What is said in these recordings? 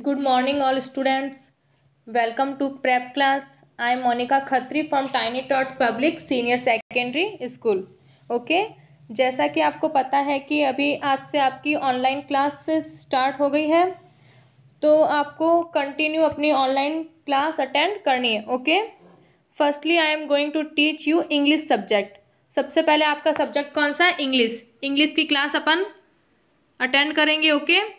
Good morning all students welcome to prep class I am Monika Khatri from Tiny Tots Public Senior Secondary School okay जैसा कि आपको पता है कि अभी आज से आपकी ऑनलाइन क्लास स्टार्ट हो गई है तो आपको कंटिन्यू अपनी ऑनलाइन क्लास अटेंड करनी है okay firstly I am going to teach you English subject सबसे पहले आपका सब्जेक्ट कौन सा है इंग्लिश इंग्लिश की क्लास अपन अटेंड करेंगे ओके okay?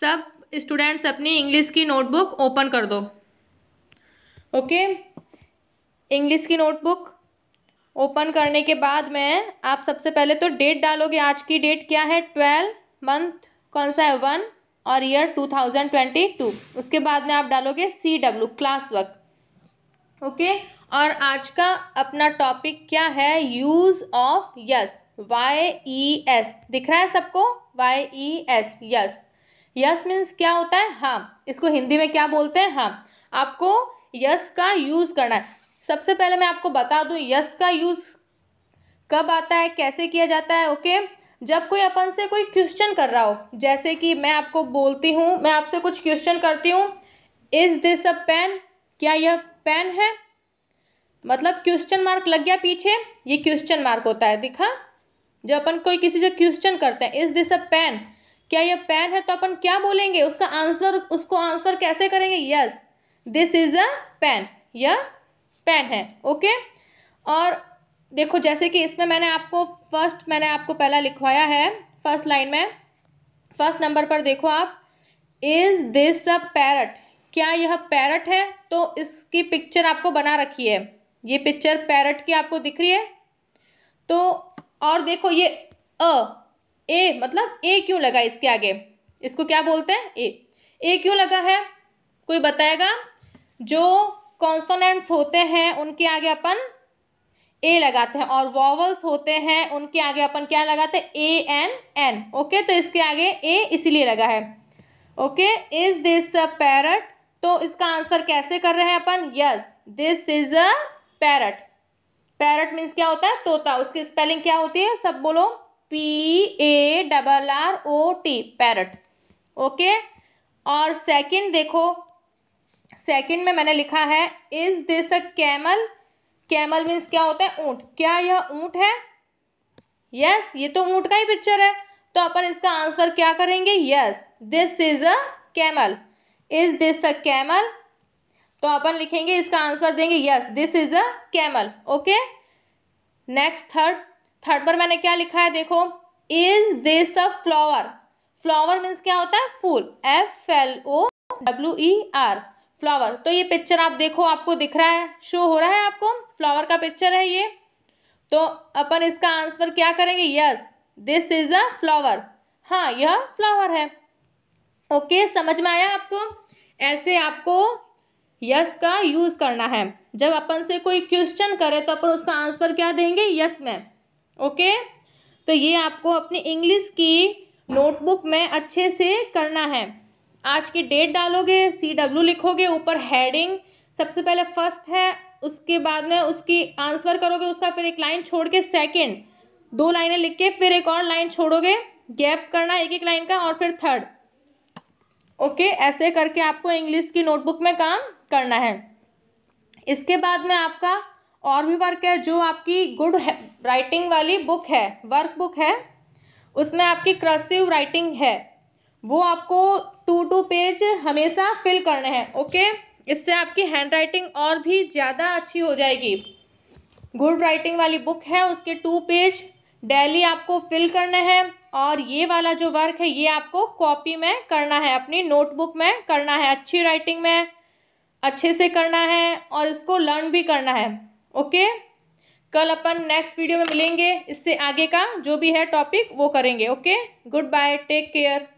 सब स्टूडेंट्स अपनी इंग्लिश की नोटबुक ओपन कर दो ओके इंग्लिश की नोटबुक ओपन करने के बाद में आप सबसे पहले तो डेट डालोगे आज की डेट क्या है ट्वेल्व मंथ कौन सा है वन और year two thousand twenty two उसके बाद में आप डालोगे C W class work okay और आज का अपना टॉपिक क्या है use of yes Y E S दिख रहा है सबको Y E S yes yes means क्या होता है हाँ इसको हिंदी में क्या बोलते हैं हाँ आपको यस का यूज़ करना है सबसे पहले मैं आपको बता दूँ यस का यूज़ कब आता है कैसे किया जाता है ओके जब कोई अपन से कोई क्वेश्चन कर रहा हो जैसे कि मैं आपको बोलती हूँ मैं आपसे कुछ क्वेश्चन करती हूँ इज़ दिस अ पेन क्या यह पेन है मतलब क्वेश्चन मार्क लग गया पीछे ये क्वेश्चन मार्क होता है दिखा जब अपन कोई किसी से क्वेश्चन करते हैं इज़ दिस अ पेन क्या यह पेन है तो अपन क्या बोलेंगे उसका आंसर उसको आंसर कैसे करेंगे yes this is a pen यह पेन है ओके okay? और देखो जैसे कि इसमें मैंने आपको फर्स्ट मैंने आपको पहला लिखवाया है फर्स्ट लाइन में फर्स्ट नंबर पर देखो आप इज दिस अ पैरट क्या यह पैरट है तो इसकी पिक्चर आपको बना रखी है ये पिक्चर पैरट की आपको दिख रही है तो और देखो ये अ ए मतलब ए क्यों लगा इसके आगे इसको क्या बोलते हैं ए ए क्यों लगा है कोई बताएगा जो कॉन्सोनेंट्स होते हैं उनके आगे अपन ए लगाते हैं और वॉवल्स होते हैं उनके आगे अपन क्या लगाते हैं ए एन एन ओके तो इसके आगे ए इसीलिए लगा है okay is this a parrot तो इसका आंसर कैसे कर रहे हैं अपन yes this is a parrot parrot means क्या होता है तोता उसकी स्पेलिंग क्या होती है सब बोलो P A double R O T parrot okay और सेकंड देखो सेकंड में मैंने लिखा है is this a camel camel means क्या होता है ऊंट क्या यह ऊंट है यस yes, ये तो ऊंट का ही पिक्चर है तो अपन इसका आंसर क्या करेंगे yes this is a camel is this a camel तो अपन लिखेंगे इसका आंसर देंगे yes this is a camel okay next third third पर मैंने क्या लिखा है देखो is this a flower flower means क्या होता है फूल F L O W E R flower तो ये पिक्चर आप देखो आपको दिख रहा है शो हो रहा है आपको फ्लावर का पिक्चर है ये तो अपन इसका आंसर क्या करेंगे yes this is a flower हाँ यह फ्लावर है ओके okay, समझ में आया आपको ऐसे आपको यस yes का यूज़ करना है जब अपन से कोई क्वेश्चन करे तो अपन उसका आंसर क्या देंगे यस yes, ओके तो ये आपको अपनी इंग्लिश की नोटबुक में अच्छे से करना है आज की डेट डालोगे सी डब्ल्यू लिखोगे ऊपर हेडिंग सबसे पहले फर्स्ट है उसके बाद में उसकी आंसर करोगे उसका फिर एक लाइन छोड़ के सेकेंड दो लाइनें लिख के फिर एक और लाइन छोड़ोगे गैप करना एक एक लाइन का और फिर थर्ड ओके ऐसे करके आपको इंग्लिश की नोटबुक में काम करना है इसके बाद में आपका और भी वर्क है जो आपकी गुड राइटिंग वाली बुक है वर्क बुक है उसमें आपकी क्रसिव राइटिंग है वो आपको टू टू पेज हमेशा फिल करने हैं ओके इससे आपकी हैंड राइटिंग और भी ज़्यादा अच्छी हो जाएगी गुड राइटिंग वाली बुक है उसके टू पेज डेली आपको फिल करने हैं और ये वाला जो वर्क है ये आपको कॉपी में करना है अपनी नोटबुक में करना है अच्छी राइटिंग में अच्छे से करना है और इसको लर्न भी करना है ओके कल अपन नेक्स्ट वीडियो में मिलेंगे इससे आगे का जो भी है टॉपिक वो करेंगे okay good bye take care